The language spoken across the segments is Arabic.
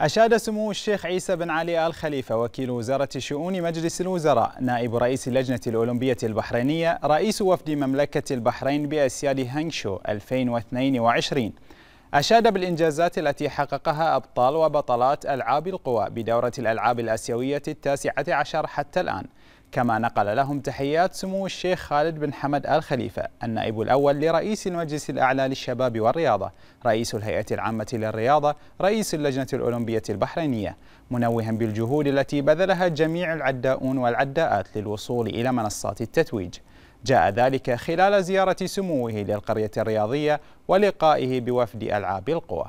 أشاد سمو الشيخ عيسى بن علي آل خليفة وكيل وزارة شؤون مجلس الوزراء نائب رئيس لجنة الأولمبية البحرينية رئيس وفد مملكة البحرين بأسياد هانغشو 2022 أشاد بالإنجازات التي حققها أبطال وبطلات ألعاب القوى بدورة الألعاب الآسيوية التاسعة عشر حتى الآن كما نقل لهم تحيات سمو الشيخ خالد بن حمد آل خليفة النائب الأول لرئيس المجلس الأعلى للشباب والرياضة رئيس الهيئة العامة للرياضة رئيس اللجنة الأولمبية البحرينية منوها بالجهود التي بذلها جميع العداؤون والعداءات للوصول إلى منصات التتويج جاء ذلك خلال زيارة سموه للقرية الرياضية ولقائه بوفد ألعاب القوى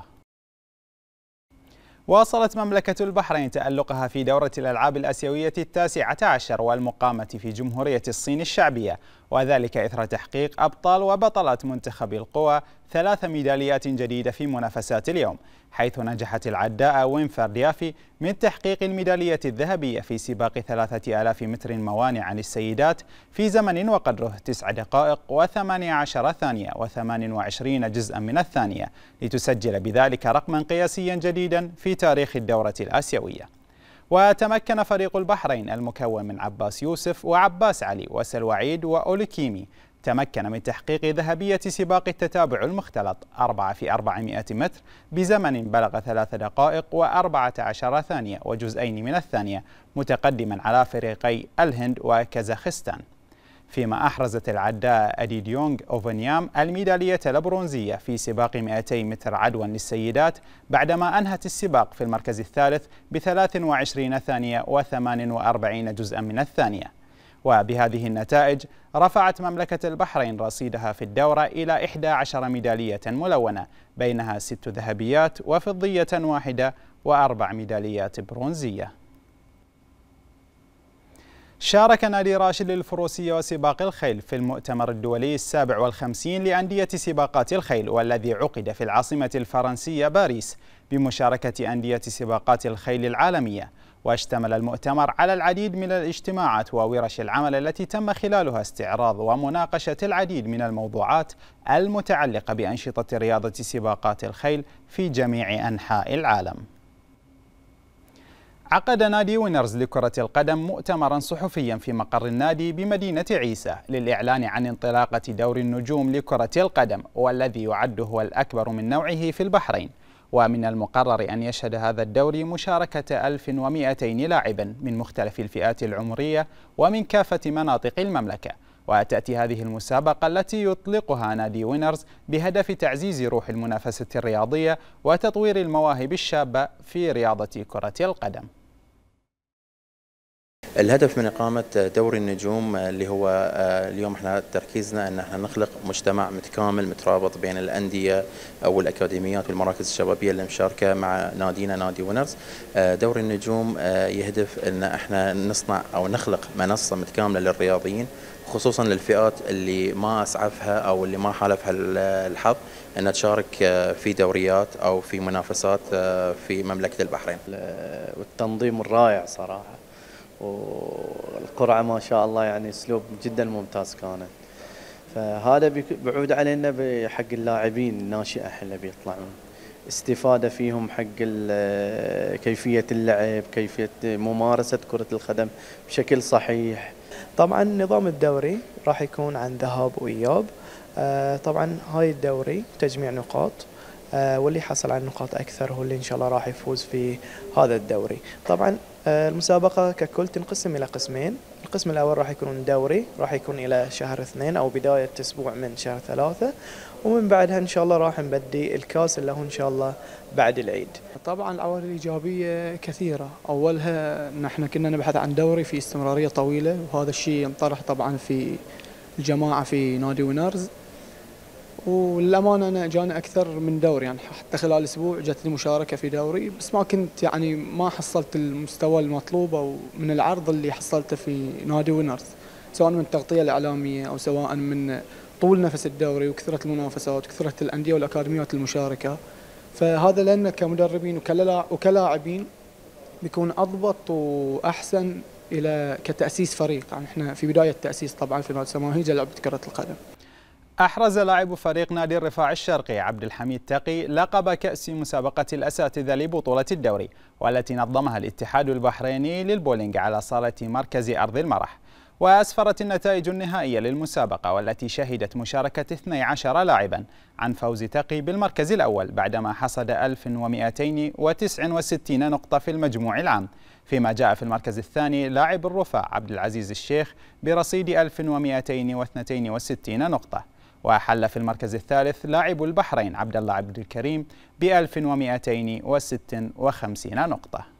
واصلت مملكة البحرين تألقها في دورة الألعاب الأسيوية التاسعة عشر والمقامة في جمهورية الصين الشعبية وذلك إثر تحقيق أبطال وبطلات منتخب القوى ثلاث ميداليات جديدة في منافسات اليوم حيث نجحت العداء وينفر ديافي من تحقيق الميدالية الذهبية في سباق 3000 متر موانع عن السيدات في زمن وقدره 9 دقائق و18 ثانية و28 جزءا من الثانية لتسجل بذلك رقما قياسيا جديدا في تاريخ الدورة الآسيوية وتمكن فريق البحرين المكون من عباس يوسف وعباس علي وسلوعيد وأوليكيمي تمكن من تحقيق ذهبية سباق التتابع المختلط 4 في 400 متر بزمن بلغ 3 دقائق و14 ثانية وجزئين من الثانية متقدما على فريقي الهند وكازاخستان فيما أحرزت العداء أدي ديونغ أوفنيام الميدالية البرونزية في سباق 200 متر عدوا للسيدات بعدما أنهت السباق في المركز الثالث ب 23 ثانية و48 جزءا من الثانية وبهذه النتائج رفعت مملكة البحرين رصيدها في الدورة إلى 11 ميدالية ملونة بينها ست ذهبيات وفضية واحدة وأربع ميداليات برونزية شارك نادي راشد للفروسية وسباق الخيل في المؤتمر الدولي السابع والخمسين لأندية سباقات الخيل والذي عقد في العاصمة الفرنسية باريس بمشاركة أندية سباقات الخيل العالمية واشتمل المؤتمر على العديد من الاجتماعات وورش العمل التي تم خلالها استعراض ومناقشة العديد من الموضوعات المتعلقة بأنشطة رياضة سباقات الخيل في جميع أنحاء العالم عقد نادي وينرز لكرة القدم مؤتمرا صحفيا في مقر النادي بمدينة عيسى للإعلان عن انطلاقة دور النجوم لكرة القدم والذي يعد هو الأكبر من نوعه في البحرين ومن المقرر أن يشهد هذا الدوري مشاركة 1200 لاعبا من مختلف الفئات العمرية ومن كافة مناطق المملكة وتأتي هذه المسابقة التي يطلقها نادي وينرز بهدف تعزيز روح المنافسة الرياضية وتطوير المواهب الشابة في رياضة كرة القدم الهدف من إقامة دوري النجوم آه، اللي هو آه، اليوم احنا تركيزنا أن احنا نخلق مجتمع متكامل مترابط بين الأندية أو الأكاديميات والمراكز الشبابية اللي مشاركة مع نادينا نادي ونرز آه، دوري النجوم يهدف أن احنا نصنع أو نخلق منصة متكاملة للرياضيين خصوصا للفئات اللي ما اسعفها او اللي ما حالفها الحظ انها تشارك في دوريات او في منافسات في مملكه البحرين. والتنظيم الرائع صراحه. والقرعه ما شاء الله يعني اسلوب جدا ممتاز كانت فهذا بعود علينا بحق اللاعبين الناشئه اللي بيطلعون استفاده فيهم حق كيفيه اللعب كيفيه ممارسه كره القدم بشكل صحيح طبعا نظام الدوري راح يكون عن ذهاب واياب آه، طبعا هاي الدوري تجميع نقاط آه، واللي حصل على نقاط اكثر هو اللي ان شاء الله راح يفوز في هذا الدوري طبعا المسابقة ككل تنقسم إلى قسمين القسم الأول راح يكون دوري راح يكون إلى شهر اثنين أو بداية أسبوع من شهر ثلاثة ومن بعدها إن شاء الله راح نبدي الكاس اللي هو إن شاء الله بعد العيد طبعا العوامل الإيجابية كثيرة أولها نحن كنا نبحث عن دوري في استمرارية طويلة وهذا الشيء انطرح طبعا في الجماعة في نادي وينرز وللأمانة انا جانا اكثر من دوري يعني حتى خلال اسبوع جتني مشاركه في دوري بس ما كنت يعني ما حصلت المستوى المطلوب او من العرض اللي حصلته في نادي وينرز سواء من التغطيه الاعلاميه او سواء من طول نفس الدوري وكثره المنافسات وكثره الانديه والاكاديميات المشاركه فهذا لنا كمدربين وكلاعبين بيكون اضبط واحسن الى كتاسيس فريق يعني احنا في بدايه التاسيس طبعا في مؤسسه هي لعبه كره القدم أحرز لاعب فريق نادي الرفاع الشرقي عبد الحميد تقي لقب كأس مسابقة الأساتذة لبطولة الدوري والتي نظمها الاتحاد البحريني للبولينج على صالة مركز أرض المرح وأسفرت النتائج النهائية للمسابقة والتي شهدت مشاركة 12 لاعبا عن فوز تقي بالمركز الأول بعدما حصد 1269 نقطة في المجموع العام فيما جاء في المركز الثاني لاعب الرفاع عبد العزيز الشيخ برصيد 1262 نقطة وحل في المركز الثالث لاعب البحرين عبد الله عبد الكريم ب 1256 نقطة